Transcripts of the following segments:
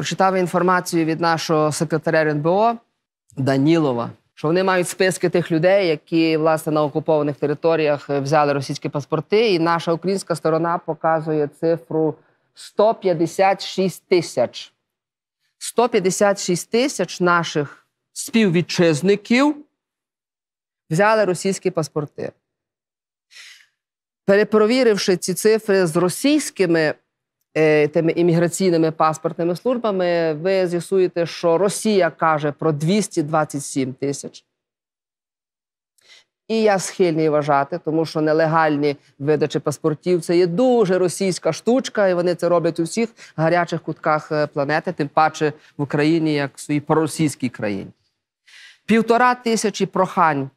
Прочитав інформацію від нашого секретаря РНБО Данілова, що вони мають списки тих людей, які власне на окупованих територіях взяли російські паспорти. І наша українська сторона показує цифру 156 тисяч. 156 тисяч наших співвітчизників взяли російські паспорти. Перепровіривши ці цифри з російськими Е, тими імміграційними паспортними службами, ви з'ясуєте, що Росія каже про 227 тисяч. І я схильний вважати, тому що нелегальні видачі паспортів це є дуже російська штучка, і вони це роблять у всіх гарячих кутках е, планети, тим паче в Україні, як в своїй проросійській країні. Півтора тисячі прохань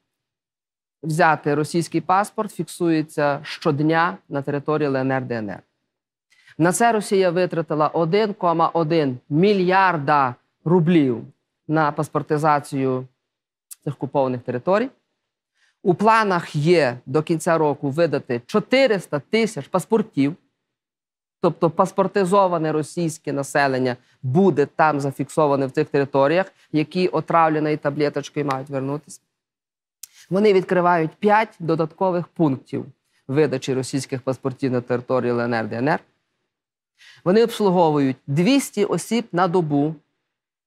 взяти російський паспорт фіксується щодня на території ЛНР ДНР. На це Росія витратила 1,1 мільярда рублів на паспортизацію цих окупованих територій. У планах є до кінця року видати 400 тисяч паспортів, тобто паспортизоване російське населення буде там зафіксоване в цих територіях, які отравленою таблеточкою мають вернутися. Вони відкривають 5 додаткових пунктів видачі російських паспортів на території ЛНР ДНР. Вони обслуговують 200 осіб на добу.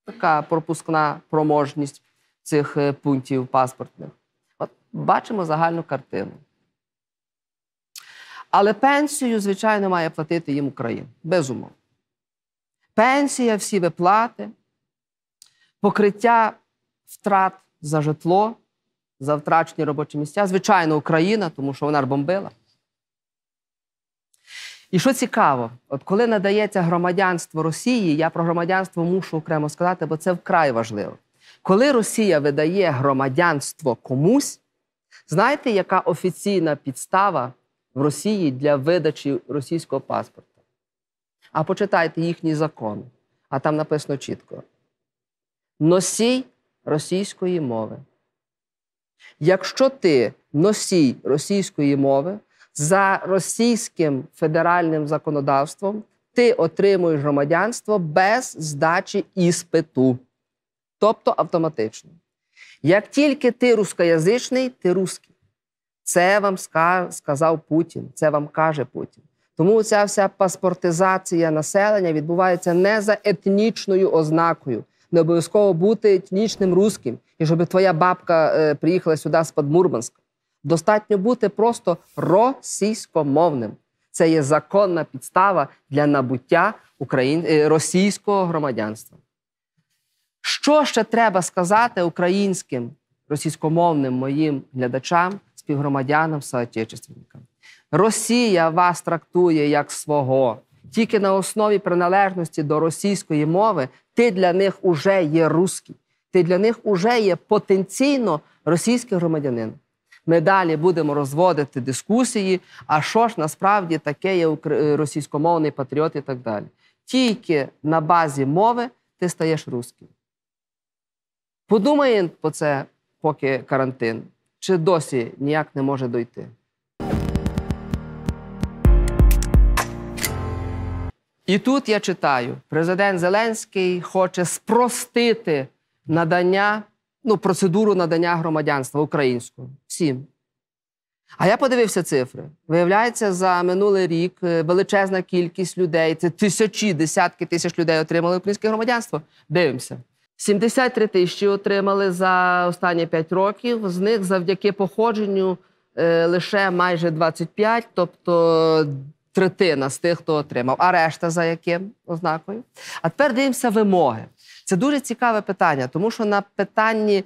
Така пропускна проможність цих е, пунктів паспортних. От бачимо загальну картину. Але пенсію, звичайно, має платити їм Україна. Безумовно. Пенсія, всі виплати, покриття втрат за житло, за втрачені робочі місця. Звичайно, Україна, тому що вона ж бомбила. І що цікаво, от коли надається громадянство Росії, я про громадянство мушу окремо сказати, бо це вкрай важливо. Коли Росія видає громадянство комусь, знаєте, яка офіційна підстава в Росії для видачі російського паспорта? А почитайте їхні закони, а там написано чітко: носій російської мови. Якщо ти носій російської мови, за російським федеральним законодавством ти отримуєш громадянство без здачі іспиту, тобто автоматично. Як тільки ти рускоязичний, ти русський. Це вам сказав Путін, це вам каже Путін. Тому ця вся паспортизація населення відбувається не за етнічною ознакою. Не обов'язково бути етнічним русським, і щоб твоя бабка е, приїхала сюди з-під Мурманська. Достатньо бути просто російськомовним. Це є законна підстава для набуття україн... Е, російського громадянства. Що ще треба сказати українським російськомовним моїм глядачам, співгромадянам, соотечественникам? Росія вас трактує як свого. Тільки на основі приналежності до російської мови ти для них уже є русський, ти для них уже є потенційно російський громадянин ми далі будемо розводити дискусії, а що ж насправді таке є е, російськомовний патріот і так далі. Тільки на базі мови ти стаєш русським. Подумаємо про це, поки карантин, чи досі ніяк не може дойти. І тут я читаю: президент Зеленський хоче спростити надання ну, процедуру надання громадянства українського. Всім. А я подивився цифри. Виявляється, за минулий рік е, величезна кількість людей, це тисячі, десятки тисяч людей отримали українське громадянство. Дивимося. 73 тисячі отримали за останні 5 років. З них завдяки походженню е, лише майже 25, тобто третина з тих, хто отримав. А решта за яким ознакою? А тепер дивимося вимоги. Це дуже цікаве питання, тому що на питанні,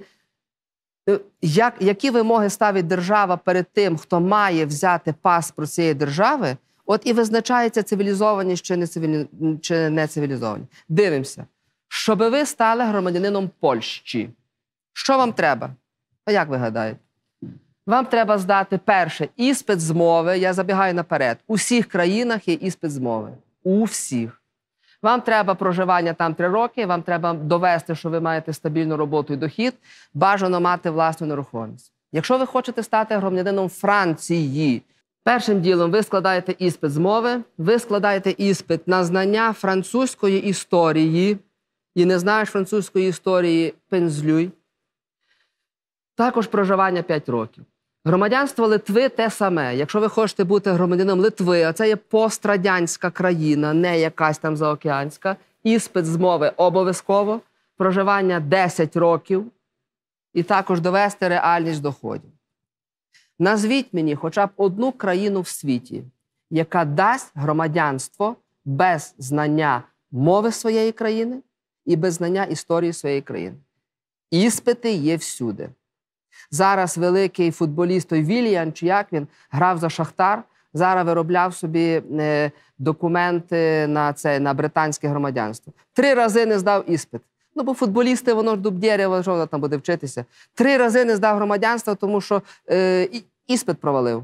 е, як, які вимоги ставить держава перед тим, хто має взяти паспорт цієї держави, от і визначається цивілізовані чи не цивілі... чи не цивілізовані. Дивимося, щоб ви стали громадянином Польщі. Що вам треба? А як ви гадаєте? Вам треба здати перше іспит з мови. Я забігаю наперед. У всіх країнах є іспит з мови. У всіх. Вам треба проживання там три роки, вам треба довести, що ви маєте стабільну роботу і дохід, бажано мати власну нерухомість. Якщо ви хочете стати громадянином Франції, першим ділом ви складаєте іспит з мови, ви складаєте іспит на знання французької історії і не знаєш французької історії пензлюй. Також проживання 5 років. Громадянство Литви те саме. Якщо ви хочете бути громадянином Литви, а це є пострадянська країна, не якась там заокеанська, іспит з мови обов'язково, проживання 10 років і також довести реальність доходів. Назвіть мені хоча б одну країну в світі, яка дасть громадянство без знання мови своєї країни і без знання історії своєї країни. Іспити є всюди. Зараз великий футболіст Вільян, чи як він грав за Шахтар. Зараз виробляв собі е, документи на це на британське громадянство. Три рази не здав іспит. Ну, бо футболісти, воно ж дубдєрєво, що воно там буде вчитися. Три рази не здав громадянство, тому що е, іспит провалив.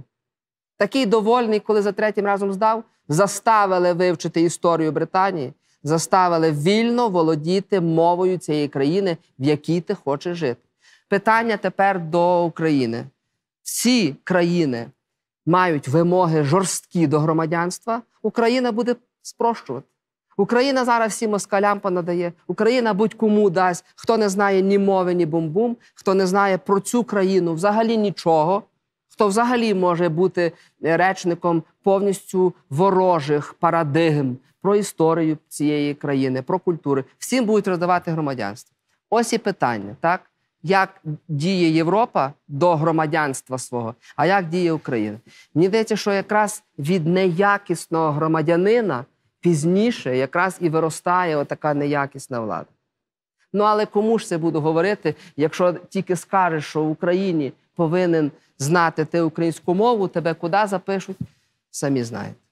Такий довольний, коли за третім разом здав, заставили вивчити історію Британії, заставили вільно володіти мовою цієї країни, в якій ти хочеш жити. Питання тепер до України. Всі країни мають вимоги жорсткі до громадянства. Україна буде спрощувати. Україна зараз всім москалям понадає. Україна будь-кому дасть, хто не знає ні мови, ні бум-бум, хто не знає про цю країну взагалі нічого, хто взагалі може бути речником повністю ворожих парадигм про історію цієї країни, про культури. Всім будуть роздавати громадянство. Ось і питання, так? як діє Європа до громадянства свого, а як діє Україна. Мені здається, що якраз від неякісного громадянина пізніше якраз і виростає така неякісна влада. Ну але кому ж це буду говорити, якщо тільки скажеш, що в Україні повинен знати ти українську мову, тебе куди запишуть, самі знаєте.